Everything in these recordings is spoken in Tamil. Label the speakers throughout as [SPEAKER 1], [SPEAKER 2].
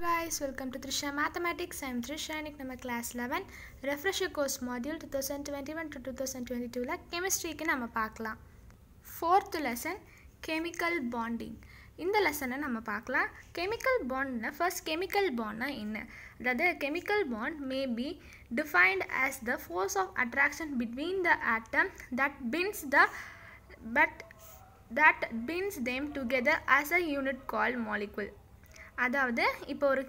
[SPEAKER 1] Hello guys, welcome to Trisha Mathematics. I am Trisha and நம்ம class eleven refresher course module two thousand twenty one to two thousand twenty டூவில் கெமிஸ்ட்ரிக்கு நம்ம பார்க்கலாம் ஃபோர்த்து லெசன் கெமிக்கல் பாண்டிங் இந்த லெசனை நம்ம பார்க்கலாம் கெமிக்கல் பாண்ட்னா ஃபர்ஸ்ட் கெமிக்கல் பாண்ட்னா என்ன அதாவது chemical bond may be defined as the force of attraction between the atom that binds the but that binds them together as a unit called molecule அதாவது இப்போ ஒரு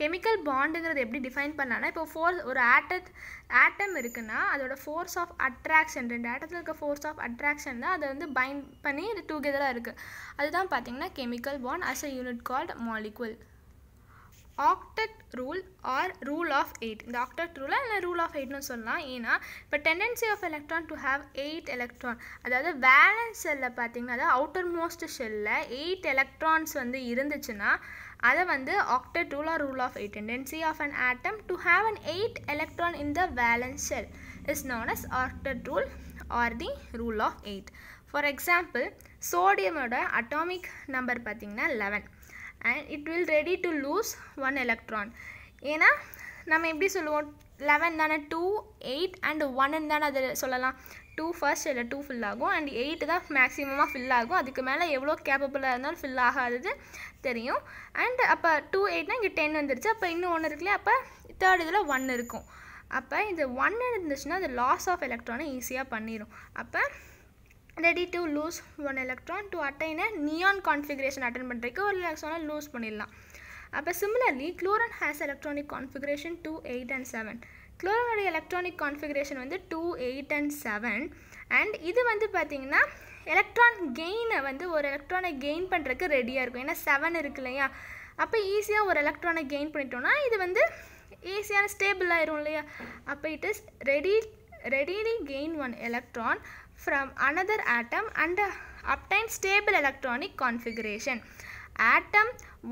[SPEAKER 1] கெமிக்கல் பாண்டுங்கிறது எப்படி டிஃபைன் பண்ணலான்னா இப்போ ஃபோர்ஸ் ஒரு ஆட்டத் ஆட்டம் இருக்குன்னா அதோட ஃபோர்ஸ் ஆஃப் அட்ராக்ஷன் ரெண்டு ஆட்டத்தில் இருக்க ஃபோர்ஸ் ஆஃப் அட்ராக்ஷன் தான் அதை வந்து பைண்ட் பண்ணி இது டுகெதராக இருக்குது அதுதான் பார்த்தீங்கன்னா chemical bond as a unit called molecule octet rule or rule of eight இந்த ஆக்டட் ரூலாக இல்லை ரூல் ஆஃப் எயிட்னு சொல்லலாம் ஏன்னா இப்போ tendency of electron to have eight electron அதாவது வேலன்ஸ் செல்லில் பார்த்தீங்கன்னா அதாவது அவுட்டர் மோஸ்ட் ஷெல்லில் எயிட் எலக்ட்ரான்ஸ் வந்து இருந்துச்சுன்னா அதை வந்து octet rule or rule of eight tendency of an atom to have an eight electron in the valence shell is known as octet rule or the rule of eight for example சோடியமோட அட்டாமிக் நம்பர் பார்த்தீங்கன்னா eleven and it will ready to lose one electron ஏன்னா நம்ம எப்படி சொல்லுவோம் லெவன் தானே டூ எயிட் அண்ட் ஒன்னு தானே அது சொல்லலாம் டூ ஃபர்ஸ்ட் இல்லை டூ ஃபில் ஆகும் அண்ட் எயிட் தான் மேக்ஸிமமாக ஃபில் ஆகும் அதுக்கு மேலே எவ்வளோ கேப்பபிளாக இருந்தாலும் ஃபில் ஆகாதது தெரியும் அண்ட் அப்போ டூ எயிட்னா இங்கே டென் வந்துருச்சு அப்போ இன்னும் ஒன்று இருக்குல்லையே அப்போ தேர்ட் இதில் ஒன் இருக்கும் அப்போ இது ஒன் இருந்துச்சுன்னா அது லாஸ் ஆஃப் எலக்ட்ரானை ஈஸியாக பண்ணிடும் அப்போ ready to lose one electron to attain neon configuration attain பண்ணுறதுக்கு ஒரு எலக்ட்ரானை லூஸ் பண்ணிடலாம் அப்போ similarly chlorine has electronic configuration two eight and seven குளோரோனுடைய எலக்ட்ரானிக் கான்ஃபிகரேஷன் வந்து two eight and seven and இது வந்து பார்த்திங்கன்னா எலக்ட்ரான் கெயினை வந்து ஒரு எலக்ட்ரானை கெயின் பண்ணுறதுக்கு ரெடியாக இருக்கும் ஏன்னா செவன் இருக்கு இல்லையா அப்போ ஈஸியாக ஒரு எலக்ட்ரானை கெயின் பண்ணிட்டோம்னா இது வந்து ஈஸியான ஸ்டேபிள் ஆயிரும் இல்லையா அப்போ it is ready readily gain one electron from another atom and obtain stable electronic configuration atom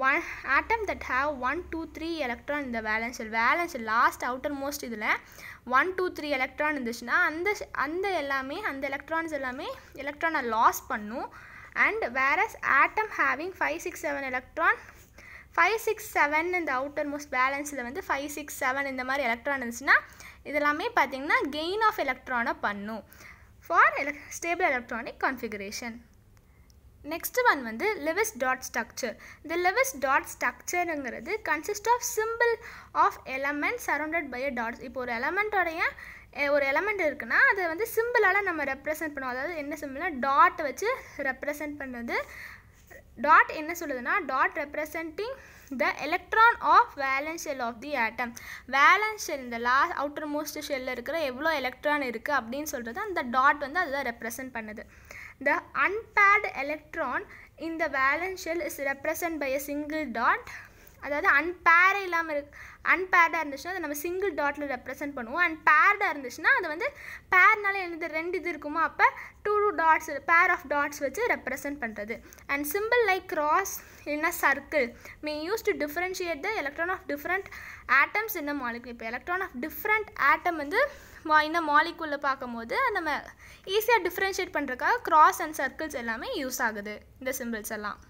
[SPEAKER 1] one atom that have one two three electron இந்த the valence last outermost இதில் ஒன் டூ த்ரீ electron இருந்துச்சுன்னா அந்த அந்த எல்லாமே அந்த electrons எல்லாமே எலக்ட்ரானை லாஸ் பண்ணும் and whereas atom having five six seven electron five six seven இந்த அவுட்டர் மோஸ்ட் பேலன்ஸில் வந்து ஃபைவ் சிக்ஸ் செவன் இந்த மாதிரி எலக்ட்ரான் இருந்துச்சுன்னா இதெல்லாமே பார்த்திங்கன்னா கெயின் ஆஃப் எலக்ட்ரானை பண்ணும் ஃபார் எலக் stable electronic configuration next one வந்து லெவிஸ் டாட் ஸ்ட்ரக்சர் இந்த லெவிஸ் டாட் ஸ்ட்ரக்சருங்கிறது consist of symbol of element surrounded by a dots இப்போ ஒரு எலமெண்ட்டோடைய ஒரு எலமெண்ட் இருக்குன்னா அதை வந்து சிம்பிளால் நம்ம ரெப்ரசன்ட் பண்ணுவோம் அதாவது என்ன சிம்பிள்னா டாட் வச்சு ரெப்ரசன்ட் பண்ணுறது டாட் என்ன சொல்லுதுன்னா dot representing the electron of valence shell of the atom valence shell இந்த லாஸ்ட் அவுட்டர் மோஸ்ட் ஷெல்லில் இருக்கிற எவ்வளோ எலக்ட்ரான் இருக்குது அப்படின்னு சொல்கிறது அந்த டாட் வந்து அதுதான் ரெப்ரசன்ட் பண்ணுது த unpaired electron இந்த the is shell is represented by a அதாவது அன்பேர் இல்லாமல் இருக்கு அன்பேர்டாக இருந்துச்சுன்னா அதை நம்ம சிங்கிள் டாட்டில் ரெப்ரசென்ட் பண்ணுவோம் அண்ட் பேர்டாக இருந்துச்சுன்னா அது வந்து பேர்னால எழுந்து ரெண்டு இது இருக்குமோ அப்போ two two dots pair of dots வச்சு ரெப்ரசென்ட் பண்ணுறது அண்ட் சிம்பிள் லைக் கிராஸ் இல்லைனா circle may use to differentiate the electron of different atoms இந்த மாலிக்கு இப்போ எலக்ட்ரான் ஆஃப் டிஃப்ரெண்ட் ஆட்டம் வந்து வா இன்னும் மாலிக்குள்ளே பார்க்கும்போது நம்ம ஈஸியாக டிஃப்ரென்ஷியேட் பண்ணுறக்காக க்ராஸ் அண்ட் சர்க்கிள்ஸ் எல்லாமே யூஸ் ஆகுது இந்த சிம்பிள்ஸ் எல்லாம்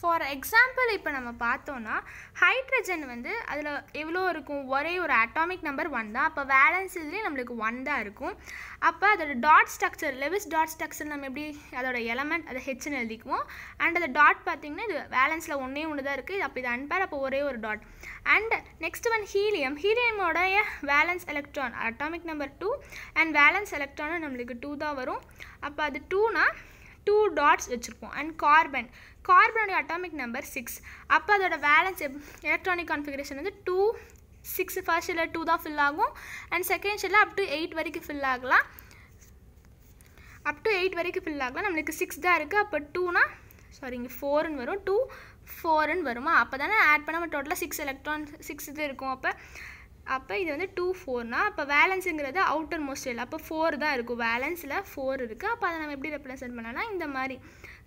[SPEAKER 1] ஃபார் எக்ஸாம்பிள் இப்போ நம்ம பார்த்தோன்னா ஹைட்ரஜன் வந்து அதில் எவ்வளோ இருக்கும் ஒரே ஒரு அட்டாமிக் நம்பர் ஒன் தான் அப்போ வேலன்ஸ் இதுலேயும் நம்மளுக்கு ஒன் தான் இருக்கும் அப்போ அதோட dot structure Lewis dot structure நம்ம எப்படி அதோட எலமெண்ட் அதை ஹெச்னு எழுதிக்குவோம் அண்ட் அந்த டாட் பார்த்திங்கன்னா இது வேலன்ஸில் ஒன்றே ஒன்று தான் இருக்குது அப்போ இது அன்பார் அப்போ ஒரே ஒரு dot and next one helium ஹீலியமோடைய valence electron atomic number two and valence எலக்ட்ரானும் நம்மளுக்கு டூ தான் வரும் அப்போ அது டூனால் டூ டாட்ஸ் வச்சுருப்போம் அண்ட் கார்பன் கார்பனுடைய அட்டாமிக் நம்பர் சிக்ஸ் அப்போ அதோட வேலன்ஸ் எலக்ட்ரானிக் கான்ஃபிகரேஷன் வந்து டூ சிக்ஸ் ஃபர்ஸ்ட் ஷெல்லில் டூ தான் ஃபில் ஆகும் அண்ட் செகண்ட் ஷெல்லில் அப் டு எயிட் வரைக்கும் ஃபில் ஆகலாம் அப் டு எயிட் வரைக்கும் ஃபில் ஆகலாம் நம்மளுக்கு சிக்ஸ் தான் இருக்குது அப்போ டூனா சாரி இங்கே ஃபோர்னு வரும் டூ ஃபோர்னு வருமா அப்போ தானே ஆட் பண்ணாமல் டோட்டலாக சிக்ஸ் எலக்ட்ரான் சிக்ஸ் இது இருக்கும் அப்போ அப்போ இது வந்து டூ ஃபோர்னா அப்போ வேலன்ஸுங்கிறது அவுட்டர் மோஸ்ட் இல்லை அப்போ ஃபோர் தான் இருக்கும் வேலன்ஸில் ஃபோர் இருக்குது அப்போ அதை நம்ம எப்படி ரெப்ரசன்ட் பண்ணலாம் இந்த மாதிரி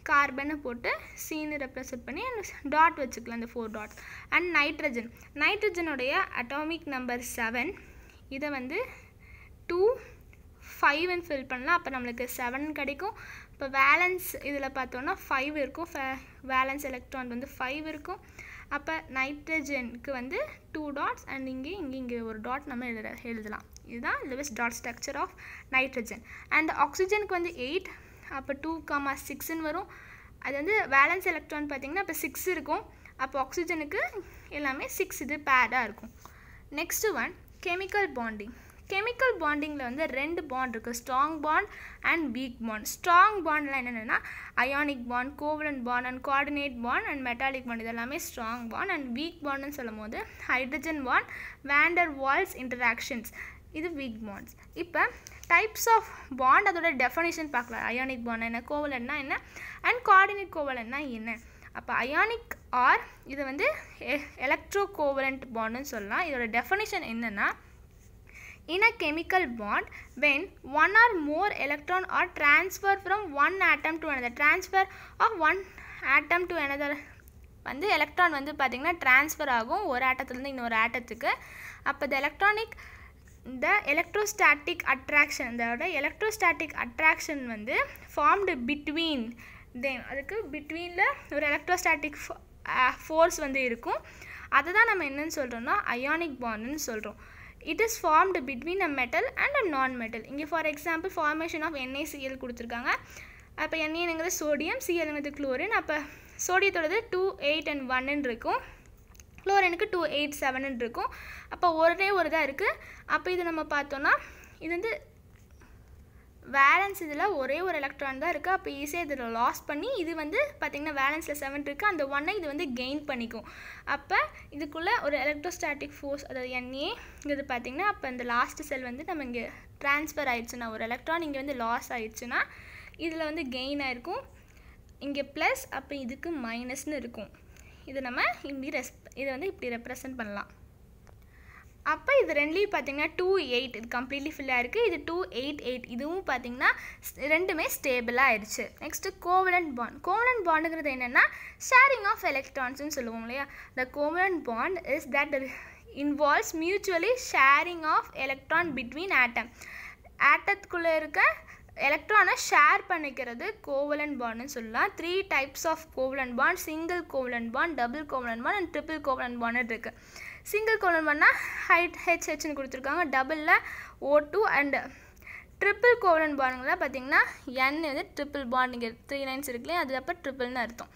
[SPEAKER 1] கார்பனை போட்டு சீனு ரெப்ரசன்ட் பண்ணி அந்த டாட் வச்சுக்கலாம் இந்த ஃபோர் டாட் அண்ட் நைட்ரஜன் நைட்ரஜனுடைய அட்டாமிக் நம்பர் செவன் இதை வந்து டூ ஃபைவ்னு ஃபில் பண்ணலாம் அப்போ நம்மளுக்கு செவன் கிடைக்கும் இப்போ வேலன்ஸ் இதில் பார்த்தோன்னா ஃபைவ் இருக்கும் ஃபே வேலன்ஸ் எலக்ட்ரான் வந்து ஃபைவ் இருக்கும் அப்போ நைட்ரஜனுக்கு வந்து டூ டாட்ஸ் அண்ட் இங்கே இங்கே இங்கே ஒரு டாட் நம்ம எழுத எழுதலாம் இதுதான் Lewis dot structure of nitrogen and ஆக்சிஜனுக்கு வந்து எயிட் அப்போ டூ காமா சிக்ஸ்ன்னு வரும் அது வந்து வேலன்ஸ் எலக்ட்ரான் பார்த்திங்கன்னா இப்போ சிக்ஸ் இருக்கும் அப்போ ஆக்சிஜனுக்கு எல்லாமே சிக்ஸ் இது பேடாக இருக்கும் next one chemical bonding chemical பாண்டிங்கில் வந்து ரெண்டு பாண்ட் இருக்குது strong bond and weak bond strong பாண்ட்லாம் என்னென்னா ionic bond covalent bond and coordinate bond and metallic bond இதெல்லாமே ஸ்ட்ராங் பாண்ட் அண்ட் வீக் பாண்டுன்னு சொல்லும் போது hydrogen bond van der Waals interactions இது வீக் பாண்ட்ஸ் இப்போ டைப்ஸ் ஆஃப் பாண்ட் அதோட டெஃபனேஷன் பார்க்கலாம் அயானிக் பாண்ட் என்ன கோவலன்னா என்ன அண்ட் கோஆர்டினேட் கோவலன்னா என்ன அப்போ அயானிக் ஆர் இதை வந்து எலக்ட்ரோ கோவலன்ட் பாண்டுன்னு சொல்லலாம் இதோட டெஃபனேஷன் என்னென்னா in a chemical bond when one or more electron are transfer from one atom to another transfer of one atom to another வந்து எலக்ட்ரான் வந்து பார்த்திங்கன்னா ட்ரான்ஸ்ஃபர் ஆகும் ஒரு ஆட்டத்துலேருந்து இன்னொரு ஆட்டத்துக்கு அப்போ the electronic the electrostatic attraction அதோட எலக்ட்ரோஸ்டாட்டிக் அட்ராக்ஷன் வந்து ஃபார்ம்டு பிட்வீன் தென் அதுக்கு பிட்வீனில் ஒரு எலக்ட்ரோஸ்டாட்டிக் ஃபோர்ஸ் வந்து இருக்கும் அதை தான் நம்ம என்னன்னு சொல்கிறோன்னா அயானிக் பாண்டுன்னு சொல்கிறோம் it is formed between a metal and a non metal இங்கே for example formation of CL கொடுத்துருக்காங்க அப்போ என்ஏனுங்கிறது சோடியம் சிஎல்ங்கிறது குளோரின் அப்போ சோடியத்தோடது டூ எயிட் அண்ட் ஒன்னுன்னு இருக்கும் குளோரினுக்கு டூ எயிட் செவனுன்னு இருக்கும் அப்போ ஒரே ஒரு தான் இருக்குது அப்போ இது நம்ம பார்த்தோன்னா இது வந்து வேலன்ஸ் இதில் ஒரே ஒரு எலக்ட்ரான் தான் இருக்குது அப்போ ஈஸியாக இதில் லாஸ் பண்ணி இது வந்து பார்த்திங்கன்னா வேலன்ஸில் செவன் இருக்குது அந்த ஒன்னை இது வந்து கெயின் பண்ணிக்கும் அப்போ இதுக்குள்ளே ஒரு எலக்ட்ரோஸ்டாட்டிக் ஃபோர்ஸ் அதாவது என்ஏ இது பார்த்திங்கன்னா அப்போ இந்த லாஸ்ட் செல் வந்து நம்ம இங்கே ட்ரான்ஸ்ஃபர் ஆயிடுச்சுன்னா ஒரு எலக்ட்ரான் இங்கே வந்து லாஸ் ஆயிடுச்சுன்னா இதில் வந்து கெயின் ஆகிருக்கும் இங்கே ப்ளஸ் அப்போ இதுக்கு மைனஸ்னு இருக்கும் இதை நம்ம இப்படி ரெஸ் இதை வந்து இப்படி ரெப்ரசன்ட் பண்ணலாம் அப்போ இது ரெண்டுலேயும் பார்த்தீங்கன்னா டூ எயிட் இது கம்ப்ளீட்லி ஃபில்லாக இருக்குது இது டூ எயிட் எயிட் இதுவும் பார்த்தீங்கன்னா ரெண்டுமே ஸ்டேபிளாக ஆயிடுச்சு நெக்ஸ்ட்டு கோவலன்ட் பாண்ட் கோவலன்ட் பாண்டுங்கிறது என்னென்னா ஷேரிங் ஆஃப் எலக்ட்ரான்ஸ்னு சொல்லுவோம் இல்லையா the covalent bond is that involves mutually sharing of electron between atom ஆட்டத்துக்குள்ளே இருக்க எலக்ட்ரானை ஷேர் பண்ணிக்கிறது கோவலன் பாண்டுன்னு சொல்லலாம் three types of covalent bond single covalent bond double covalent bond and triple covalent bond இருக்குது சிங்கிள் கோலன் பண்ணால் ஹைட் ஹெச்ஹெச்னு கொடுத்துருக்காங்க டபுளில் O two and triple covalent பாண்டுங்களில் பார்த்தீங்கன்னா என் இது ட்ரிப்பிள் பாண்ட் த்ரீ லைன்ஸ் இருக்குல்லையே அது அப்போ ட்ரிப்பிள்னு அர்த்தம்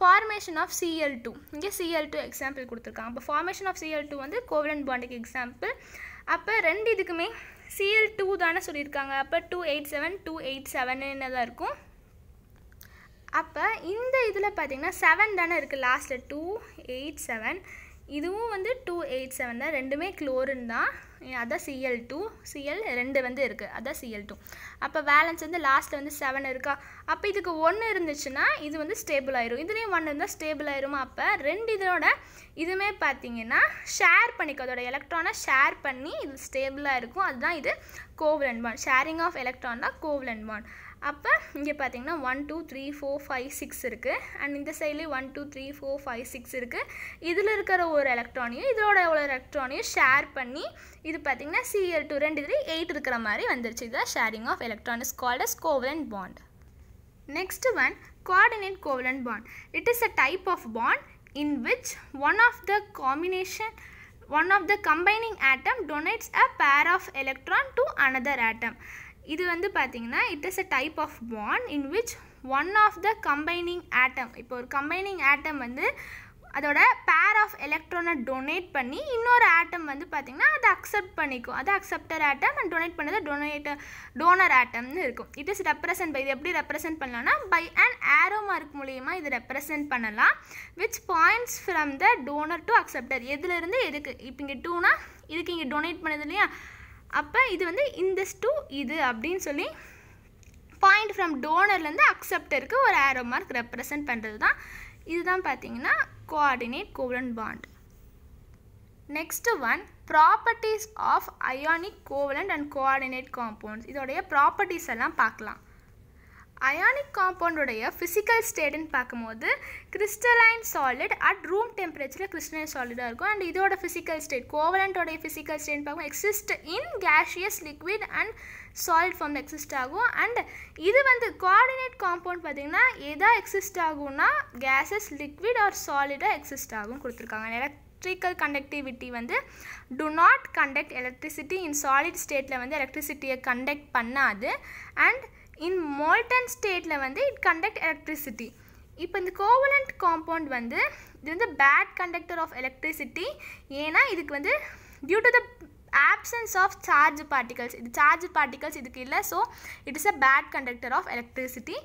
[SPEAKER 1] ஃபார்மேஷன் ஆஃப் சிஎல் டூ இங்கே சிஎல் டூ எக்ஸாம்பிள் கொடுத்துருக்காங்க அப்போ ஃபார்மேஷன் ஆஃப் சிஎல் டூ வந்து கோவலன் பாண்டுக்கு எக்ஸாம்பிள் அப்போ ரெண்டு இதுக்குமே சிஎல் டூ தானே சொல்லியிருக்காங்க அப்போ two eight seven two eight செவனுன்னு தான் இருக்கும் அப்போ இந்த இதில் பார்த்தீங்கன்னா செவன் தானே இருக்குது லாஸ்ட்டில் டூ எயிட் செவன் இதுவும் வந்து டூ எயிட் செவன் தான் ரெண்டுமே குளோரின் தான் அதான் சிஎல் டூ சிஎல் ரெண்டு வந்து இருக்குது அதான் சிஎல் டூ அப்போ பேலன்ஸ் வந்து லாஸ்ட்டில் வந்து செவன் இருக்கா அப்போ இதுக்கு ஒன்று இருந்துச்சுன்னா இது வந்து ஸ்டேபிள் ஆயிரும் இதுலேயும் ஒன்று இருந்தால் ஸ்டேபிள் ஆயிரும் அப்போ ரெண்டு இதோட இதுவுமே பார்த்தீங்கன்னா ஷேர் பண்ணிக்க அதோட எலக்ட்ரானை ஷேர் பண்ணி இது ஸ்டேபிளாக இருக்கும் அதுதான் இது covalent bond sharing of electron தான் கோவலன் பான் அப்போ இங்கே பார்த்தீங்கன்னா one two three four five six இருக்குது அண்ட் இந்த சைட்லேயும் one two three four five six இருக்குது இதில் இருக்கிற ஒரு எலக்ட்ரானியும் இதோட ஒரு எலக்ட்ரானியும் ஷேர் பண்ணி இது பார்த்திங்கன்னா சிஎல் டூ ரெண்டு த்ரீ எயிட் இருக்கிற மாதிரி வந்துருச்சு இதுதான் sharing of electronics called as covalent bond next one coordinate covalent bond it is a type of bond in which one of the combination one of the combining atom donates a pair of electron to another atom இது வந்து பார்த்திங்கன்னா it is a type of bond in which one of the combining atom இப்போ ஒரு கம்பைனிங் ஆட்டம் வந்து அதோட பேர் ஆஃப் எலக்ட்ரானை டொனேட் பண்ணி இன்னொரு ஆட்டம் வந்து பார்த்திங்கன்னா அதை அக்செப்ட் பண்ணிக்கும் அது அக்செப்டர் ஆட்டம் அண்ட் டொனேட் பண்ணது டொனேட்டர் டோனர் ஆட்டம்னு இருக்கும் இட் இஸ் ரெப்ரசென்ட் பை இது எப்படி ரெப்ரசென்ட் பண்ணலாம்னா பை அண்ட் ஆரோ மார்க் மூலியமாக இது ரெப்ரசென்ட் பண்ணலாம் which points from the donor to acceptor எதுலேருந்து எதுக்கு இப்போ இங்கே டூனா இதுக்கு இங்கே டொனேட் பண்ணது இல்லையா அப்போ இது வந்து இந்தஸ் டூ இது அப்படின்னு சொல்லி பாயிண்ட் ஃப்ரம் டோனர்லேருந்து அக்செப்டருக்கு ஒரு ஆரோ மார்க் ரெப்ரசன்ட் பண்ணுறது தான் இதுதான் பார்த்தீங்கன்னா coordinate covalent bond next one properties of ionic covalent and coordinate compounds இதோடைய ப்ராப்பர்ட்டிஸ் எல்லாம் பார்க்கலாம் அயானிக் காம்பவுண்டுடைய ஃபிசிக்கல் ஸ்டேட்டுன்னு பார்க்கும்போது கிறிஸ்டலைன் சாலிட் அட் ரூம் டெம்பரேச்சரில் கிறிஸ்டலைன் சாலிடாக இருக்கும் அண்ட் இதோட ஃபிசிக்கல் ஸ்டேட் கோவலண்ட்டோடைய ஃபிசிக்கல் ஸ்டேட்னு பார்க்கும்போது exist in gaseous liquid and solid form exist ஆகும் அண்ட் இது வந்து கோஆர்டினேட் காம்பவுண்ட் பார்த்திங்கன்னா எதாக எக்ஸிஸ்ட் ஆகும்னா கேஸஸ் லிக்விட் ஆர் சாலிடாக எக்ஸிஸ்ட் ஆகும் கொடுத்துருக்காங்க எலக்ட்ரிக்கல் கண்டக்டிவிட்டி வந்து to not conduct electricity in solid ஸ்டேட்டில் வந்து எலக்ட்ரிசிட்டியை கண்டக்ட் பண்ணாது அண்ட் இன் மால்டன் ஸ்டேட்டில் வந்து இட் கண்டக்ட் எலக்ட்ரிசிட்டி இப்போ இந்த கோவலண்ட் காம்பவுண்ட் வந்து இது வந்து பேட் கண்டக்டர் ஆஃப் எலக்ட்ரிசிட்டி ஏன்னா இதுக்கு வந்து due to the absence of charge particles இது சார்ஜ் பார்ட்டிகல்ஸ் இதுக்கு இல்லை so it is a bad conductor of electricity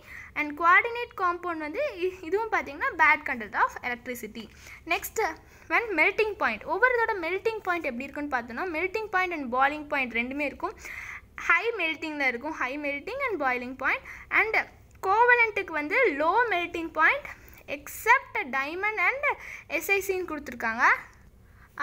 [SPEAKER 1] and coordinate compound வந்து இதுவும் பார்த்தீங்கன்னா bad conductor of electricity next when melting point ஒவ்வொரு இதோட மெல்ட்டிங் பாயிண்ட் எப்படி இருக்குன்னு பார்த்தோன்னா melting point and boiling point ரெண்டுமே இருக்கும் ஹை மெல்ட்டிங் இருக்கும் high melting and boiling point and கோவலண்ட்டுக்கு வந்து low melting point except diamond and எஸ்ஐசின்னு கொடுத்துருக்காங்க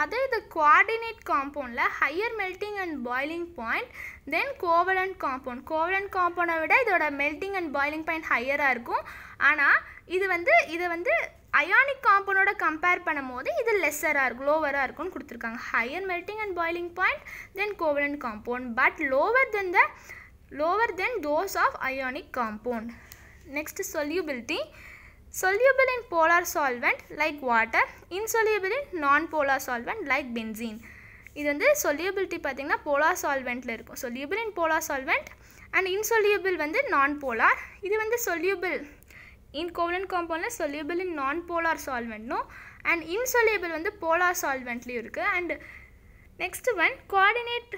[SPEAKER 1] அதே இது குவார்டினேட் காம்பவுண்டில் higher melting and boiling point then covalent compound covalent காம்பவுண்டை விட இதோட மெல்ட்டிங் அண்ட் பாயிலிங் பாயிண்ட் ஹையராக இருக்கும் ஆனால் இது வந்து இதை வந்து அயானிக் காம்போனோட கம்பேர் பண்ணும் போது இது லெஸ்ஸராக இருக்கும் லோவராக இருக்கும்னு கொடுத்துருக்காங்க higher melting and boiling point than covalent compound but lower than the lower than those of ionic compound next solubility soluble in polar solvent like water insoluble in non polar solvent like benzene இது வந்து சொல்யூபிலிட்டி பார்த்திங்கன்னா போலார் சால்வெண்ட்டில் இருக்கும் soluble in polar solvent and insoluble வந்து நான் போலார் இது வந்து soluble in இன்கோவலன்ட் காம்பவுண்டில் soluble in non polar சால்வெண்ட்னும் அண்ட் இன்சொல்யூபிள் வந்து போலார் சால்வெண்ட்லேயும் இருக்குது அண்ட் நெக்ஸ்ட் ஒன் கோஆர்டினேட்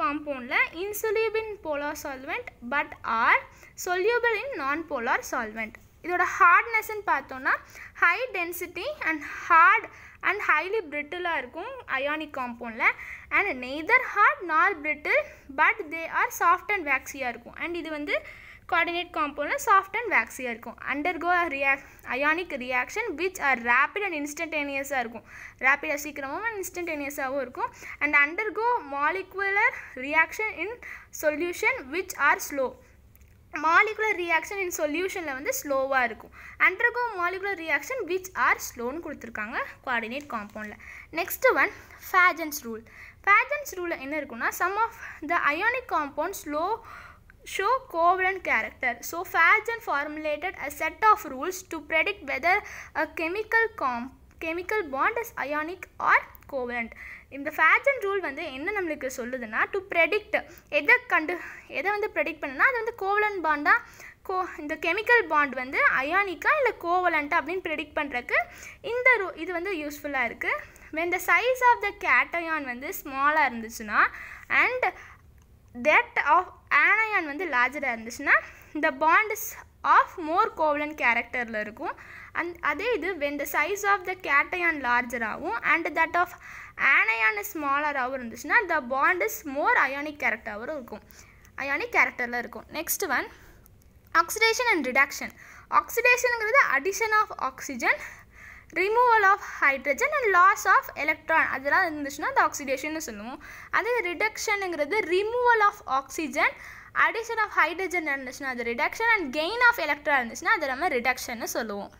[SPEAKER 1] காம்பவுண்டில் insoluble polar solvent but are soluble in non polar solvent இதோட ஹார்ட்னஸ்ன்னு பார்த்தோன்னா high density and hard and highly பிரிட்டிலாக இருக்கும் அயானிக் காம்பவுண்டில் and neither hard nor brittle but they are soft and வேக்ஸியாக இருக்கும் அண்ட் இது வந்து coordinate components soft and waxy இருக்கும் undergo a react ionic reaction which are rapid and instantaneous இருக்கும் rapid சீக்கிரமும் and instantaneous இருக்கும் and undergo molecular reaction in solution which are slow molecular reaction in சொல்யூஷனில் வந்து ஸ்லோவாக இருக்கும் undergo molecular reaction which are ஸ்லோன்னு கொடுத்துருக்காங்க குவாடினேட் காம்பவுண்டில் next one Fajans rule Fajans ரூலில் என்ன இருக்குன்னா some of the ionic compound slow show covalent character. So Fajan formulated a set of rules to predict whether a chemical comp chemical bond is ionic or covalent இந்த ஃபேஜன் ரூல் வந்து என்ன நம்மளுக்கு சொல்லுதுன்னா டு ப்ரெடிக்ட் எதை கண்டு எதை வந்து ப்ரெடிக்ட் பண்ணுன்னா அது வந்து கோவலன் பாண்டாக கோ இந்த கெமிக்கல் பாண்ட் வந்து அயானிக்கா இல்லை கோவலண்ட்டா அப்படின்னு ப்ரெடிக்ட் பண்ணுறக்கு இந்த ரூ இது வந்து யூஸ்ஃபுல்லாக இருக்குது when the size of the cation வந்து ஸ்மாலாக இருந்துச்சுன்னா அண்ட் தட் ஆஃப் ஆனயான் வந்து லார்ஜராக இருந்துச்சுன்னா இந்த பாண்ட் ஆஃப் மோர் கோவலன் கேரக்டரில் இருக்கும் அந் அதே இது when the size of the cation லார்ஜராகவும் அண்ட் தட் ஆஃப் ஆனயான் ஸ்மாலராகவும் இருந்துச்சுன்னா the bond is more ionic கேரக்டராகவும் இருக்கும் அயானிக் கேரக்டரில் இருக்கும் next one oxidation and reduction ஆக்சிடேஷனுங்கிறது addition of oxygen removal of hydrogen and loss of electron அதெல்லாம் இருந்துச்சுன்னா அது ஆக்சிடேஷன்னு சொல்லுவோம் அதே ரிடக்ஷனுங்கிறது removal of oxygen addition of hydrogen இருந்துச்சுன்னா அது reduction and gain of electron இருந்துச்சுன்னா அது நம்ம ரிடக்ஷன்னு சொல்லுவோம்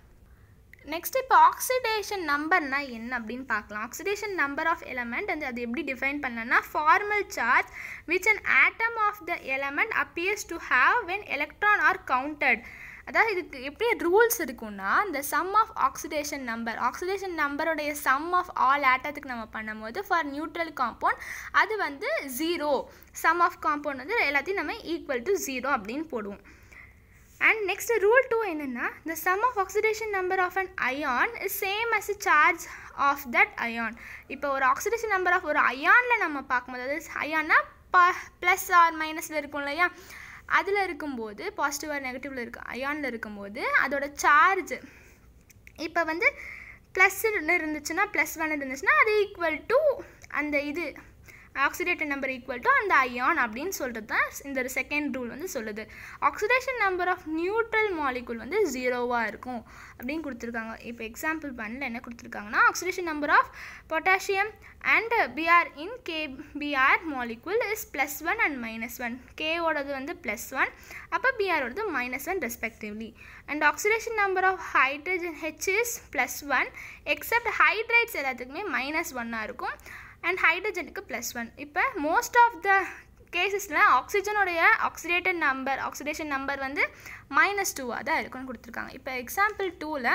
[SPEAKER 1] நெக்ஸ்ட் இப்போ ஆக்சிடேஷன் நம்பர்னால் என்ன அப்படின்னு பார்க்கலாம் ஆக்சிடேஷன் நம்பர் ஆஃப் எலமெண்ட் வந்து அது எப்படி டிஃபைன் பண்ணலன்னா formal charge which an atom of the element appears to have when electron are counted அதாவது இதுக்கு எப்படி ரூல்ஸ் இருக்கும்னா இந்த sum of oxidation number oxidation நம்பருடைய சம் ஆஃப் ஆல் ஆட்டத்துக்கு நம்ம பண்ணும்போது ஃபார் நியூட்ரல் காம்பவுண்ட் அது வந்து ஜீரோ சம் ஆஃப் காம்பவுண்ட் வந்து எல்லாத்தையும் நம்ம ஈக்குவல் டு ஜீரோ அப்படின்னு போடுவோம் அண்ட் நெக்ஸ்ட் ரூல் டூ என்னென்னா இந்த sum of oxidation number of an ion is same as charge of that ion இப்போ ஒரு ஆக்சிடேஷன் நம்பர் ஆஃப் ஒரு அயானில் நம்ம பார்க்கும்போது அதாவது அயான்னா ப ப்ளஸ் ஆர் மைனஸில் இருக்கும் இல்லையா அதில் இருக்கும்போது பாசிட்டிவாக நெகட்டிவில் இருக்க அயானில் இருக்கும்போது அதோட சார்ஜ் இப்போ வந்து ஒன்று இருந்துச்சுன்னா ப்ளஸ் ஒன் இருந்துச்சுன்னா அது ஈக்குவல் டு அந்த இது ஆக்சிடேட்டட் நம்பர் ஈக்குவல் டு அந்த அயான் அப்படின்னு சொல்கிறது தான் இந்த செகண்ட் ரூல் வந்து சொல்லுது oxidation number of neutral molecule வந்து ஜீரோவாக இருக்கும் அப்படின்னு கொடுத்துருக்காங்க இப்போ எக்ஸாம்பிள் பண்ணல என்ன கொடுத்துருக்காங்கன்னா oxidation number of potassium and BR in K BR molecule is plus one and minus one கேவோடது வந்து ப்ளஸ் ஒன் அப்போ பிஆரோடது minus one respectively and oxidation number of hydrogen H is plus one except hydrides எல்லாத்துக்குமே மைனஸ் ஒன்னாக இருக்கும் அண்ட் ஹைட்ரஜனுக்கு ப்ளஸ் ஒன் இப்போ மோஸ்ட் ஆஃப் த கேசஸில் ஆக்சிஜனுடைய ஆக்சிடேட்டட் நம்பர் ஆக்சிடேஷன் நம்பர் வந்து மைனஸ் டூவாக தான் இருக்குன்னு கொடுத்துருக்காங்க இப்போ எக்ஸாம்பிள் டூவில்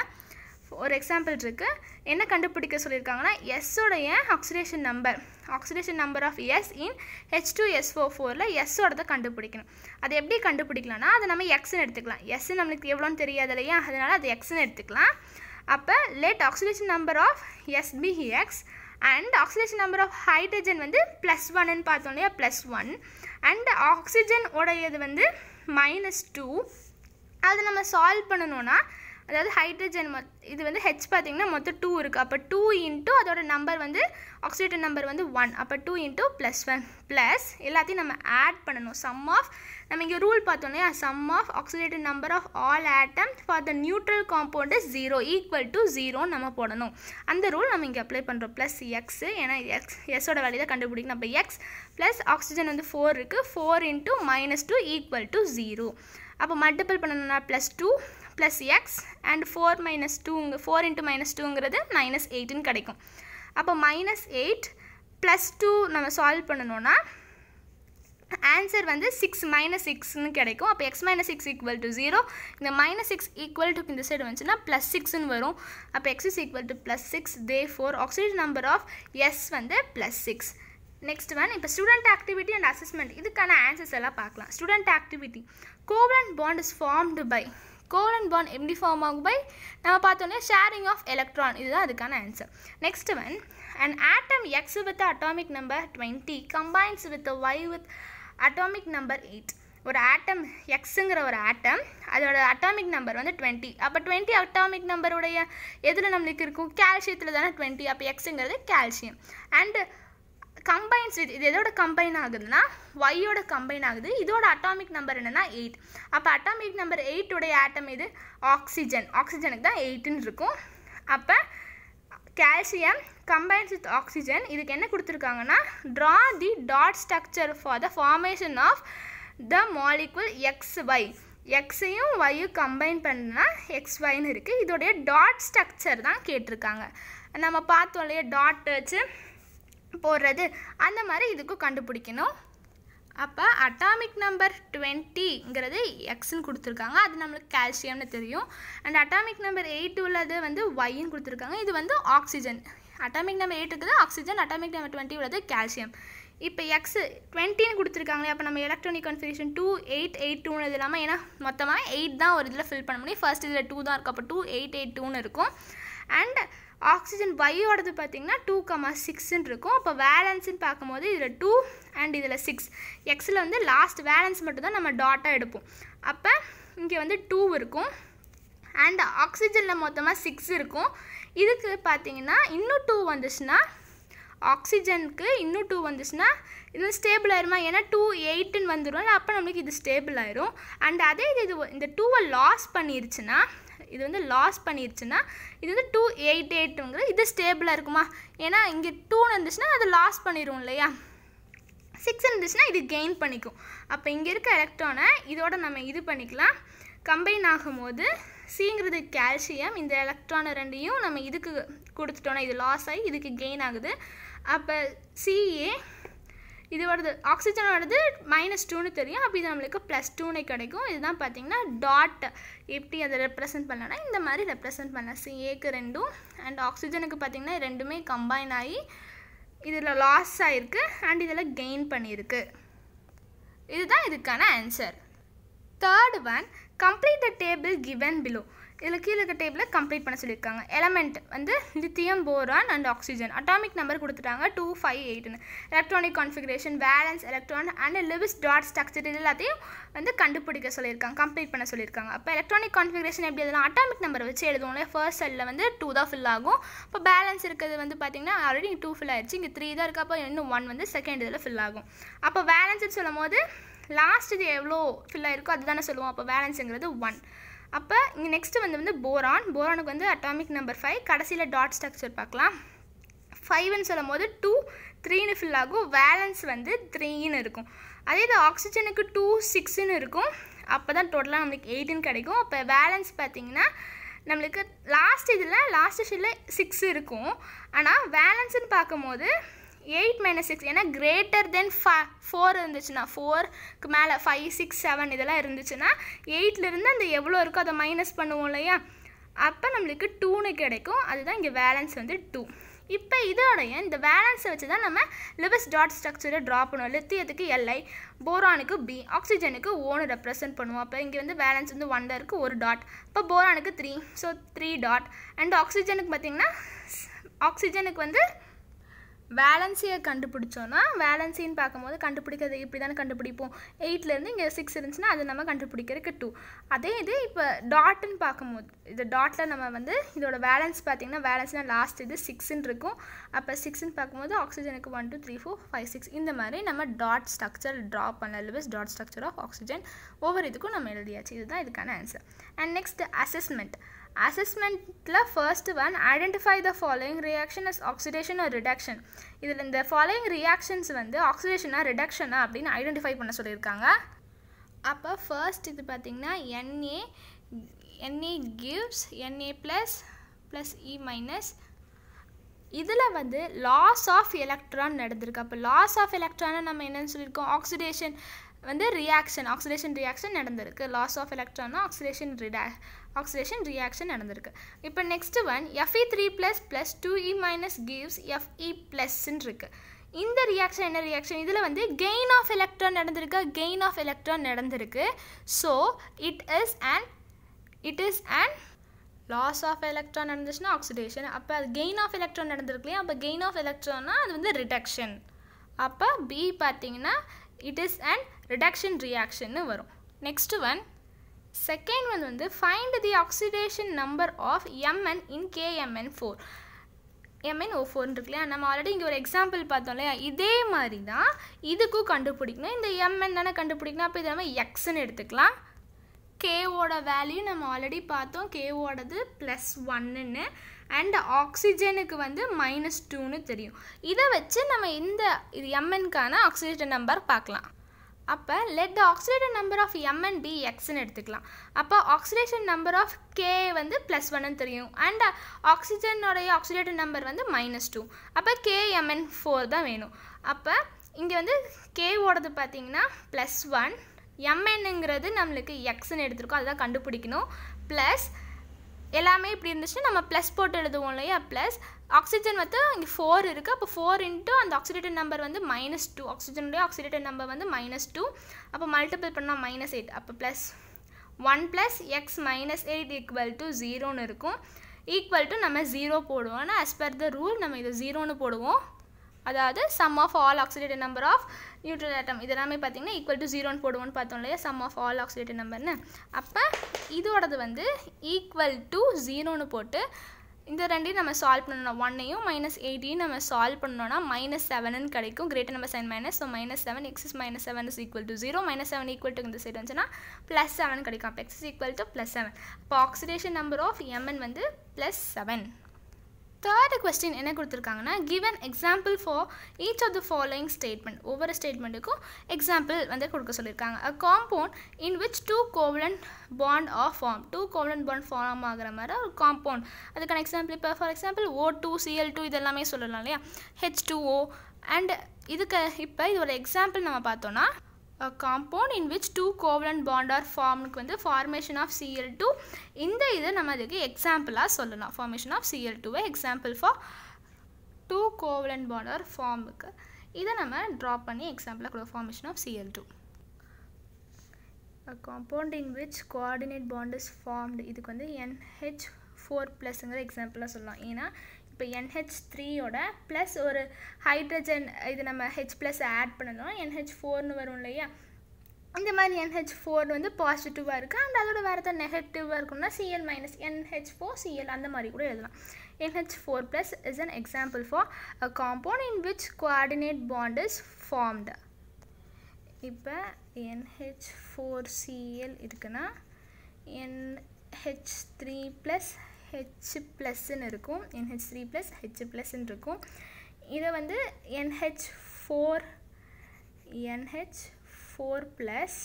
[SPEAKER 1] ஒரு எக்ஸாம்பிள் இருக்குது என்ன கண்டுபிடிக்க சொல்லியிருக்காங்கன்னா எஸ்ஸோடைய oxidation number oxidation number of S in H two S four ஃபோரில் எஸ்ஸோடதை கண்டுபிடிக்கணும் அது எப்படி கண்டுபிடிக்கலாம்னா அதை நம்ம எக்ஸ்ன்னு எடுத்துக்கலாம் எஸ் நம்மளுக்கு எவ்வளோன்னு தெரியாது இல்லையா அதனால் அது எக்ஸ்ன்னு எடுத்துக்கலாம் அப்போ let oxidation number of S X and oxidation number of hydrogen வந்து ப்ளஸ் ஒன்னு பார்த்தோம் இல்லையா ப்ளஸ் ஒன் அண்ட் ஆக்சிஜன் உடையது வந்து மைனஸ் டூ அதை நம்ம சால்வ் பண்ணணும்னா அதாவது ஹைட்ரஜன் மொத் இது வந்து ஹெச் பார்த்தீங்கன்னா மொத்தம் டூ இருக்குது அப்போ டூ இன்ட்டு அதோட நம்பர் வந்து ஆக்சிஜன் நம்பர் வந்து ஒன் அப்போ two into plus one plus எல்லாத்தையும் நம்ம ஆட் பண்ணணும் சம் ஆஃப் நம்ம இங்கே ரூல் பார்த்தோம்னா sum of oxidated number of all atom for the neutral compound is zero equal to ஜீரோன்னு நம்ம போடணும் அந்த ரூல் நம்ம இங்கே அப்ளை பண்ணுறோம் ப்ளஸ் எக்ஸ் ஏன்னா எக்ஸ் எஸ்ஸோட வேலையை தான் கண்டுபிடிக்கணும் அப்போ எக்ஸ் ப்ளஸ் ஆக்சிஜன் வந்து ஃபோர் இருக்குது four into minus two equal to zero அப்போ மல்டிபிள் பண்ணணும்னா plus two plus X and four minus டூங்க ஃபோர் இன்ட்டு மைனஸ் டூங்கிறது மைனஸ் எயிட்டுன்னு கிடைக்கும் அப்போ மைனஸ் எயிட் ப்ளஸ் டூ நம்ம சால்வ் பண்ணணுன்னா ஆன்சர் வந்து சிக்ஸ் மைனஸ் சிக்ஸ்னு கிடைக்கும் அப்போ X minus six equal to zero இந்த மைனஸ் சிக்ஸ் ஈக்குவல் டு இந்த சைடு வந்துச்சுன்னா ப்ளஸ் சிக்ஸ்னு வரும் அப்போ X is equal to plus six therefore oxygen number of S வந்து ப்ளஸ் சிக்ஸ் நெக்ஸ்ட் ஒன் இப்போ ஸ்டூடெண்ட் ஆக்டிவிட்டி அண்ட் அசஸ்மெண்ட் இதுக்கான ஆன்சர்ஸ் எல்லாம் பார்க்கலாம் student activity covalent bond is formed by கோரன் பாண்ட் எப்படி ஃபார்ம் ஆகும் பை நம்ம பார்த்தோன்னே ஷேரிங் ஆஃப் எலக்ட்ரான் இதுதான் அதுக்கான answer next one and atom X with atomic number twenty combines with Y with atomic number eight ஒரு ஆட்டம் எக்ஸுங்கிற ஒரு ஆட்டம் அதோட அட்டாமிக் நம்பர் வந்து டுவெண்ட்டி அப்போ டுவெண்ட்டி அட்டாமிக் நம்பருடைய எதில் நம்மளுக்கு இருக்கும் கால்சியத்தில் தானே டுவெண்ட்டி அப்போ எக்ஸுங்கிறது கால்சியம் அண்டு கம்பைன்ஸ் வித் இது எதோட கம்பைன் ஆகுதுன்னா வையோட கம்பைன் ஆகுது இதோட அட்டாமிக் நம்பர் என்னென்னா எயிட் அப்போ அட்டாமிக் நம்பர் எயிட்டோடைய ஆட்டம் இது ஆக்சிஜன் ஆக்சிஜனுக்கு தான் எயிட்டுன்னு இருக்கும் அப்போ கால்சியம் கம்பைன்ஸ் வித் ஆக்சிஜன் இதுக்கு என்ன கொடுத்துருக்காங்கன்னா draw the dot structure for the formation of the molecule X Y எக்ஸையும் ஒய்யும் கம்பைன் பண்ணால் எக்ஸ் ஒய்னு இருக்குது இதோடைய டாட் ஸ்ட்ரக்சர் தான் கேட்டிருக்காங்க நம்ம பார்த்தோம் இல்லையா டாட் வச்சு போடுறது அந்த மாதிரி இதுக்கும் கண்டுபிடிக்கணும் அப்போ அட்டாமிக் நம்பர் டுவெண்ட்டிங்கிறது எக்ஸ்ன்னு கொடுத்துருக்காங்க அது நம்மளுக்கு கால்சியம்னு தெரியும் அண்ட் அட்டாமிக் நம்பர் எயிட் உள்ளது வந்து ஒய்ன்னு கொடுத்துருக்காங்க இது வந்து ஆக்சிஜன் அட்டாமிக் நம்பர் எயிட் இருக்குது ஆக்சிஜன் அட்டாமிக் நம்பர் டுவெண்ட்டி உள்ளது கால்சியம் இப்போ எக்ஸ் டுவெண்ட்டின்னு கொடுத்துருக்காங்களே அப்போ நம்ம electronic configuration two eight eight டூன்னு இது இல்லாமல் ஏன்னா மொத்தமாக எயிட் தான் ஒரு இதில் ஃபில் பண்ண முடியும் ஃபர்ஸ்ட் இதில் டூ தான் இருக்கும் அப்போ டூ எயிட் எயிட் டூன்னு இருக்கும் அண்ட் ஆக்சிஜன் பையோடது பார்த்தீங்கன்னா டூ கமா சிக்ஸ்ன்னு இருக்கும் அப்போ வேலன்ஸ்ன்னு பார்க்கும்போது இதில் டூ அண்ட் இதில் சிக்ஸ் எக்ஸில் வந்து லாஸ்ட் வேலன்ஸ் மட்டும்தான் நம்ம டாட்டாக எடுப்போம் அப்போ இங்கே வந்து டூ இருக்கும் அண்ட் ஆக்சிஜனில் மொத்தமாக சிக்ஸ் இருக்கும் இதுக்கு பார்த்தீங்கன்னா இன்னும் டூ வந்துச்சுன்னா ஆக்சிஜனுக்கு இன்னும் டூ வந்துச்சுன்னா இது ஸ்டேபிள் ஆயிருமா ஏன்னா டூ எயிட்டுன்னு வந்துடும் அப்போ நம்மளுக்கு இது ஸ்டேபிள் ஆயிரும் அண்ட் அதே இது இந்த டூவை லாஸ் பண்ணிருச்சுன்னா இது வந்து லாஸ் பண்ணிருச்சுன்னா இது வந்து டூ எயிட் எயிட்டுங்கிறது இது ஸ்டேபிளாக இருக்குமா ஏன்னா இங்கே டூன்னு இருந்துச்சுன்னா அது லாஸ் பண்ணிடும் இல்லையா சிக்ஸ் இருந்துச்சுன்னா இது கெயின் பண்ணிக்கும் அப்போ இங்கே இருக்க எலக்ட்ரானை இதோட நம்ம இது பண்ணிக்கலாம் கம்பைன் ஆகும்போது சிங்கிறது கால்சியம் இந்த எலக்ட்ரானை ரெண்டையும் நம்ம இதுக்கு கொடுத்துட்டோன்னா இது லாஸ் ஆகி இதுக்கு கெயின் ஆகுது அப்போ சிஏ இது வருது ஆக்சிஜனோடது மைனஸ் டூன்னு தெரியும் அப்போ இது நம்மளுக்கு ப்ளஸ் டூனே கிடைக்கும் இதுதான் பார்த்திங்கன்னா டாட் எப்படி அதை ரெப்ரசன்ட் பண்ணலன்னா இந்த மாதிரி ரெப்ரசன்ட் பண்ணலாம் சிஏக்கு ரெண்டும் அண்ட் ஆக்சிஜனுக்கு பார்த்திங்கன்னா ரெண்டுமே கம்பைன் ஆகி இதில் லாஸ் ஆகிருக்கு அண்ட் இதில் கெயின் பண்ணியிருக்கு இதுதான் இதுக்கான answer third one complete the table given below இதில் கீழே இருக்க டேபிளில் கம்ப்ளீட் பண்ண சொல்லியிருக்காங்க எலமெண்ட் வந்து lithium boron and oxygen atomic number கொடுத்துட்டாங்க டூ ஃபைவ் எயிட்னு electronic configuration valence electron and Lewis dot structure எல்லாத்தையும் வந்து கண்டுபிடிக்க சொல்லியிருக்காங்க கம்ப்ளீட் பண்ண சொல்லியிருக்காங்க அப்போ எலக்ட்ரானிக் கான்ஃபிகரேஷன் எப்படி எதுனா அட்டாமிக் நம்பர் வச்சு எழுதுவோம்ல ஃபர்ஸ்ட் செல்லில் வந்து டூ தான் ஃபில் ஆகும் இப்போ பேலன்ஸ் இருக்கிறது வந்து பார்த்திங்கன்னா ஆல்ரெடி டூ ஃபில் ஆயிடுச்சு இங்கே த்ரீ தான் இருக்கா அப்போ இன்னும் ஒன் வந்து செகண்ட் இதில் ஃபில் ஆகும் அப்போ பேலன்ஸ்னு சொல்லும் போது லாஸ்ட் இது எவ்வளோ ஃபில் ஆயிருக்கோ அதுதானே சொல்லுவோம் அப்போ பேலன்ஸுங்கிறது ஒன் அப்போ இங்கே நெக்ஸ்ட்டு வந்து வந்து போரான் போரானுக்கு வந்து அட்டாமிக் நம்பர் ஃபைவ் கடைசியில் டாட் ஸ்ட்ரக்சர் பார்க்கலாம் ஃபைவ்னு சொல்லும் போது டூ த்ரீனு ஃபில் ஆகும் வேலன்ஸ் வந்து த்ரீன்னு இருக்கும் அதே இது ஆக்சிஜனுக்கு டூ சிக்ஸ்ன்னு இருக்கும் அப்போ தான் டோட்டலாக நம்மளுக்கு எயிட்டுன்னு கிடைக்கும் அப்போ வேலன்ஸ் பார்த்தீங்கன்னா நம்மளுக்கு லாஸ்ட் இதில் லாஸ்ட் ஷீட்டில் சிக்ஸ் இருக்கும் ஆனால் வேலன்ஸ்னு பார்க்கும்போது எயிட் மைனஸ் சிக்ஸ் ஏன்னா கிரேட்டர் தென் ஃப ஃபோர் இருந்துச்சுன்னா ஃபோருக்கு மேலே ஃபைவ் சிக்ஸ் செவன் இதெல்லாம் இருந்துச்சுன்னா எயிட்லேருந்து அந்த எவ்வளோ இருக்கோ அதை மைனஸ் பண்ணுவோம் இல்லையா அப்போ நம்மளுக்கு டூனு கிடைக்கும் அதுதான் இங்கே வேலன்ஸ் வந்து டூ இப்போ இதோடைய இந்த வேலன்ஸை வச்சு தான் நம்ம லிபஸ் டாட் ஸ்ட்ரக்சரை ட்ரா பண்ணுவோம் லித்தியத்துக்கு எல்ஐ போரானுக்கு பி ஆக்சிஜனுக்கு ஓன்னு ரெப்ரசென்ட் பண்ணுவோம் அப்போ இங்கே வந்து வேலன்ஸ் வந்து ஒன் தான் ஒரு டாட் இப்போ போரானுக்கு three so three dot and ஆக்சிஜனுக்கு பார்த்திங்கன்னா ஆக்சிஜனுக்கு வந்து வேலன்சியை கண்டுபிடிச்சோன்னா வேலன்சின்னு பார்க்கும்போது கண்டுபிடிக்கிறது இப்படி தானே கண்டுபிடிப்போம் எயிட்லேருந்து இங்கே சிக்ஸ் இருந்துச்சுன்னா அது நம்ம கண்டுபிடிக்கிறதுக்கு டூ அதே இது இப்போ டாட்டுன்னு பார்க்கும்போது இது டாட்டில் நம்ம வந்து இதோட வேலன்ஸ் பார்த்தீங்கன்னா வேலன்ஸ்னால் லாஸ்ட் இது சிக்ஸ்ன்னு இருக்கும் அப்போ சிக்ஸ்ன்னு பார்க்கும்போது ஆக்சிஜனுக்கு one two three four five six இந்த மாதிரி நம்ம டாட் ஸ்ட்ரக்சர் ட்ரா பண்ணல Lewis dot structure of oxygen ஒவ்வொரு இதுக்கும் நம்ம எழுதியாச்சு இதுதான் இதுக்கான ஆன்சர் அண்ட் நெக்ஸ்ட் அசஸ்மெண்ட் அசஸ்மெண்ட்டில் first one identify the following reaction as oxidation or reduction இதில் இந்த ஃபாலோயிங் ரியாக்ஷன்ஸ் வந்து ஆக்சிடேஷனாக ரிடக்ஷனாக அப்படின்னு ஐடென்டிஃபை பண்ண சொல்லியிருக்காங்க அப்போ ஃபர்ஸ்ட் இது பார்த்திங்கன்னா NA NA gives NA plus plus e minus இதில் வந்து லாஸ் ஆஃப் எலக்ட்ரான் நடந்திருக்கு அப்போ லாஸ் ஆஃப் எலக்ட்ரானை நம்ம என்னென்னு சொல்லியிருக்கோம் ஆக்சிடேஷன் வந்து ரியாக்ஷன் ஆக்சிடேஷன் ரியாக்ஷன் நடந்திருக்கு லாஸ் ஆஃப் எலக்ட்ரானும் ஆக்சிடேஷன் ரிடா ஆக்சிடேஷன் ரியாக்ஷன் நடந்திருக்கு இப்போ next one FE three plus plus two e minus gives FE ப்ளஸ்ன்னு இருக்குது இந்த ரியாக்ஷன் என்ன ரியாக்ஷன் இதில் வந்து கெயின் ஆஃப் எலக்ட்ரான் நடந்திருக்கு கெயின் ஆஃப் எலக்ட்ரான் நடந்திருக்கு so it is and it is and loss of electron நடந்துச்சுன்னா ஆக்சிடேஷன் அப்போ அது கெயின் ஆஃப் எலக்ட்ரான் நடந்திருக்கு அப்போ கெயின் ஆஃப் எலக்ட்ரானா அது வந்து ரிடக்ஷன் அப்போ பி பார்த்தீங்கன்னா இட் இஸ் அண்ட் ரிடக்ஷன் ரியாக்ஷன்னு வரும் நெக்ஸ்ட் ஒன் செகண்ட் ஒன் வந்து find the oxidation number of MN in KMN four MN O ஃபோர்னு இருக்கு இல்லையா நம்ம ஆல்ரெடி இங்கே ஒரு எக்ஸாம்பிள் பார்த்தோம் இல்லையா இதே மாதிரி தான் இதுக்கும் கண்டுபிடிக்கணும் இந்த எம்என் தானே கண்டுபிடிக்கணும் அப்போ இது நம்ம எக்ஸ்ன்னு எடுத்துக்கலாம் கேவோட வேல்யூ நம்ம ஆல்ரெடி பார்த்தோம் கேவோடது ப்ளஸ் ஒன்னுன்னு அண்ட் ஆக்சிஜனுக்கு வந்து மைனஸ் டூன்னு தெரியும் இதை வச்சு நம்ம இந்த இது எம்என்கான ஆக்சிஜன் நம்பர் பார்க்கலாம் அப்போ let oxidated number of M and D எக்ஸ்னு எடுத்துக்கலாம் அப்போ ஆக்சிடேஷன் நம்பர் ஆஃப் கே வந்து ப்ளஸ் ஒன்னு தெரியும் அண்ட் ஆக்சிஜனோடைய ஆக்சிடேட்டட் நம்பர் வந்து மைனஸ் டூ அப்போ கே எம்என் ஃபோர் தான் வேணும் அப்போ இங்கே வந்து கே ஓடது பார்த்தீங்கன்னா ப்ளஸ் ஒன் எம்என்னுங்கிறது நம்மளுக்கு எக்ஸ்ன்னு எடுத்துருக்கோம் அதுதான் கண்டுபிடிக்கணும் ப்ளஸ் எல்லாமே இப்படி இருந்துச்சுன்னா நம்ம ப்ளஸ் போட்டு எழுதுவோம் இல்லையா ப்ளஸ் ஆக்சிஜன் வந்து இங்கே ஃபோர் இருக்குது அப்போ ஃபோர் இன்ட்டு அந்த ஆக்சிடேட்டட் நம்பர் வந்து மைனஸ் டூ ஆக்சிஜனுடைய ஆக்சிடேட்டட் நம்பர் வந்து மைனஸ் டூ அப்போ மல்டிபிள் பண்ணால் மைனஸ் எயிட் அப்போ plus one plus x minus eight equal to ஜீரோன்னு இருக்கும் ஈக்குவல் டு நம்ம ஜீரோ போடுவோம் ஆனால் அஸ் பர் த ரூல் நம்ம இதை ஜீரோன்னு போடுவோம் அதாவது sum of all oxidate number of neutral atom இதெல்லாமே பார்த்திங்கன்னா ஈக்குவல் டு ஜீரோன்னு போடுவோன்னு பார்த்தோம் இல்லையா சம் ஆஃப் ஆல் ஆக்சிடேட்டட் நம்பர்னு அப்போ இதோடது வந்து ஈக்குவல் டு ஜீரோன்னு போட்டு இந்த ரெண்டையும் நம்ம சால்வ் பண்ணணும் ஒன்னையும் மைனஸ் எயிட்டையும் நம்ம சால்வ் பண்ணோன்னா மைனஸ் செவனுன்னு கிடைக்கும் greater number sign minus so minus seven x is minus seven is equal to zero minus seven equal to இந்த சைடு வந்துச்சுன்னா ப்ளஸ் செவன் கிடைக்கும் அப்போ x is equal to plus seven இப்போ ஆக்சிடேஷன் நம்பர் ஆஃப் எம்என் வந்து ப்ளஸ் செவன் தேர்டு கொஸ்டின் என்ன கொடுத்துருக்காங்கன்னா given example for each of the following statement ஒவ்வொரு ஸ்டேட்மெண்ட்டுக்கும் எக்ஸாம்பிள் வந்து கொடுக்க சொல்லியிருக்காங்க a compound in which two covalent bond of form two covalent bond form ஆகிற மாதிரி ஒரு காம்பவுண்ட் அதுக்கான எக்ஸாம்பிள் இப்போ for example O two CL two இதெல்லாமே சொல்லலாம் இல்லையா ஹெச் டூ ஓ அண்ட் இதுக்கு இப்போ இது ஒரு எக்ஸாம்பிள் நம்ம பார்த்தோன்னா a compound in which two covalent bond are formed வந்து formation of Cl2 இந்த இது நம்ம இதுக்கு example சொல்லலாம் formation of Cl2 example for two covalent bond are formed இதை நம்ம draw பண்ணி example கொடு formation of Cl2 a compound in which coordinate bond is formed இதுக்கு வந்து NH4 plusங்கிற example சொல்லலாம் ஏன்னா இப்போ என்ஹெச் த்ரீயோட ப்ளஸ் ஒரு ஹைட்ரஜன் இது நம்ம ஹெச் ப்ளஸ் ஆட் பண்ணணும் என்ஹெச் ஃபோர்னு வரும் இல்லையா இந்த மாதிரி என்ஹெச் ஃபோர் வந்து பாசிட்டிவாக இருக்குது அண்ட் அதோட வேறு ஏதாவது நெகட்டிவாக இருக்கும்னா CL minus NH four CL அந்த மாதிரி கூட எழுதலாம் NH four plus is an example for a compound in which coordinate bond is formed இப்போ என்ஹெச் ஃபோர் சிஎல் இருக்குன்னா என்ஹெச் த்ரீ ப்ளஸ் ஹெச் ப்ளஸ்ன்னு இருக்கும் என்ஹெச் த்ரீ ப்ளஸ் ஹெச் ப்ளஸ்ன்னு இருக்கும் இதை வந்து NH four NH four plus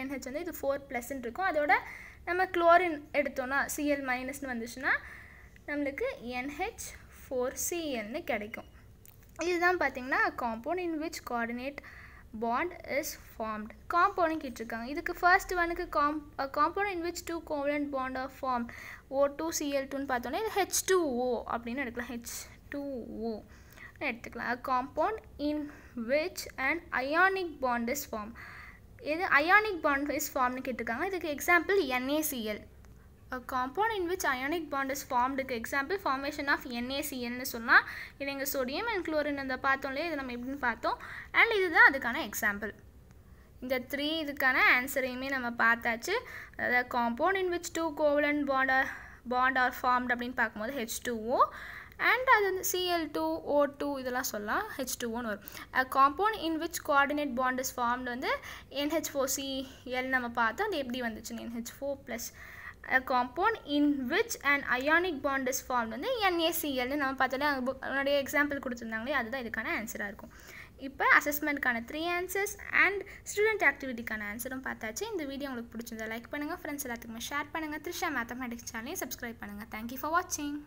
[SPEAKER 1] NH வந்து இது ஃபோர் ப்ளஸ்ன்னு இருக்கும் அதோட நம்ம குளோரின் எடுத்தோன்னா சிஎல் மைனஸ்னு வந்துச்சுன்னா நம்மளுக்கு என்ஹெச் ஃபோர் சிஎல்னு கிடைக்கும் இதுதான் பார்த்திங்கன்னா compound in which coordinate bond is formed compound கேட்டிருக்காங்க இதுக்கு first ஒனுக்கு a compound in which two covalent bond are formed O2Cl2 னு பார்த்தோன்னே H2O அப்படின்னு எடுக்கலாம் H2O எடுத்துக்கலாம் a compound in which an ionic bond is formed இது அயானிக் பாண்ட் வைஸ் ஃபார்ம்னு கேட்டிருக்காங்க இதுக்கு example NACL a compound in which ionic bond is formed க்கு example formation of NaClனு சொன்னால் இது எங்கள் அண்ட் குளோரின் அந்த இந்த பார்த்தோம்லையே இது நம்ம எப்படின்னு பார்த்தோம் அண்ட் இதுதான் அதுக்கான எக்ஸாம்பிள் இந்த த்ரீ இதுக்கான ஆன்சரையுமே நம்ம பார்த்தாச்சு அதாவது compound in which two covalent bond are bond are formed அப்படின்னு பார்க்கும்போது ஹெச் டூஓ அண்ட் அது வந்து சிஎல் டூ ஓ டூ இதெல்லாம் சொல்லலாம் ஹெச் டூன்னு வரும் compound in which coordinate bond is formed வந்து என்ஹெச் ஃபோர் சிஎல் நம்ம பார்த்தோம் அது எப்படி வந்துச்சுன்னு NH four plus a compound in which an ionic bond is formed வந்து NaCl நம்ம பார்த்தோன்னா உன்னுடைய எக்ஸாம்பிள் கொடுத்துருந்தாங்களே அதுதான் இதுக்கான ஆன்சராக இருக்கும் இப்போ அசஸ்மெண்ட்க்கான த்ரீ ஆன்சர்ஸ் அண்ட் ஸ்டூடெண்ட் ஆக்டிவிட்டிக்கான ஆன்சரும் பார்த்தாச்சு இந்த வீடியோ உங்களுக்கு பிடிச்சிருந்தா லைக் பண்ணுங்கள் ஃப்ரெண்ட்ஸ் எல்லாத்துக்குமே ஷேர் பண்ணுங்கள் த்ரிஷா மேத்தமெட்டிக்ஸ் சேனலையும் சப்ஸ்கிரைப் பண்ணுங்கள் தேங்க்யூ ஃபார் வாட்சிங்